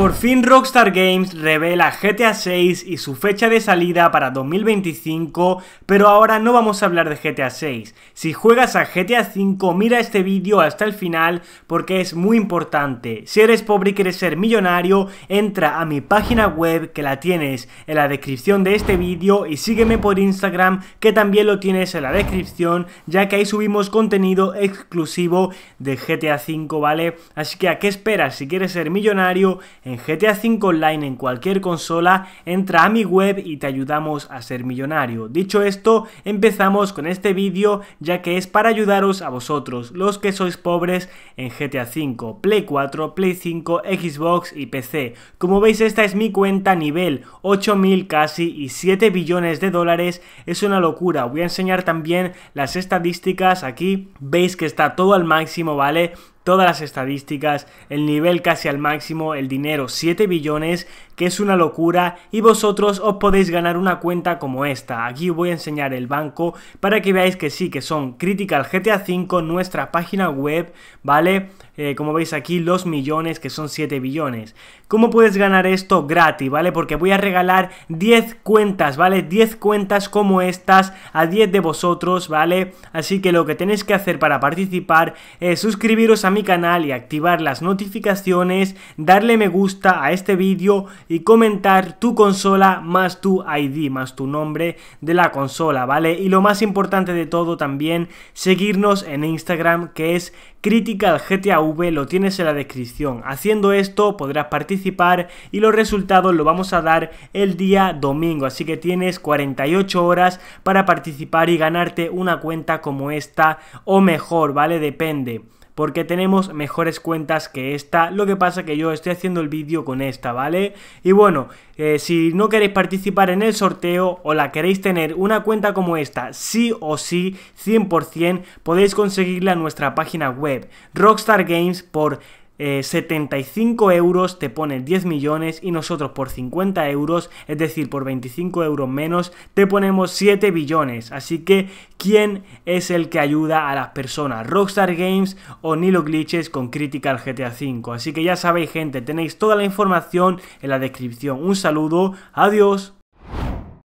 Por fin Rockstar Games revela GTA 6 y su fecha de salida para 2025, pero ahora no vamos a hablar de GTA 6. Si juegas a GTA 5, mira este vídeo hasta el final porque es muy importante. Si eres pobre y quieres ser millonario, entra a mi página web que la tienes en la descripción de este vídeo y sígueme por Instagram que también lo tienes en la descripción, ya que ahí subimos contenido exclusivo de GTA 5, ¿vale? Así que ¿a qué esperas? Si quieres ser millonario, en GTA 5 Online en cualquier consola, entra a mi web y te ayudamos a ser millonario. Dicho esto, empezamos con este vídeo ya que es para ayudaros a vosotros, los que sois pobres en GTA 5, Play 4, Play 5, Xbox y PC. Como veis esta es mi cuenta nivel 8000 casi y 7 billones de dólares, es una locura. Voy a enseñar también las estadísticas aquí, veis que está todo al máximo, ¿vale? todas las estadísticas, el nivel casi al máximo, el dinero 7 billones, que es una locura y vosotros os podéis ganar una cuenta como esta. Aquí os voy a enseñar el banco para que veáis que sí, que son Critical GTA V, nuestra página web, ¿vale? Eh, como veis aquí, los millones, que son 7 billones. ¿Cómo puedes ganar esto gratis, ¿vale? Porque voy a regalar 10 cuentas, ¿vale? 10 cuentas como estas a 10 de vosotros, ¿vale? Así que lo que tenéis que hacer para participar es suscribiros a mi canal y activar las notificaciones, darle me gusta a este vídeo y comentar tu consola más tu ID, más tu nombre de la consola, ¿vale? Y lo más importante de todo también, seguirnos en Instagram que es Critical GTAV, lo tienes en la descripción. Haciendo esto podrás participar y los resultados los vamos a dar el día domingo, así que tienes 48 horas para participar y ganarte una cuenta como esta o mejor, ¿vale? Depende porque tenemos mejores cuentas que esta. Lo que pasa que yo estoy haciendo el vídeo con esta, ¿vale? Y bueno, eh, si no queréis participar en el sorteo o la queréis tener una cuenta como esta, sí o sí, 100%, podéis conseguirla en nuestra página web Rockstar Games por 75 eh, euros te pone 10 millones y nosotros por 50 euros, es decir, por 25 euros menos, te ponemos 7 billones. Así que, ¿quién es el que ayuda a las personas? ¿Rockstar Games o Nilo Glitches con crítica al GTA V? Así que ya sabéis, gente, tenéis toda la información en la descripción. Un saludo, adiós.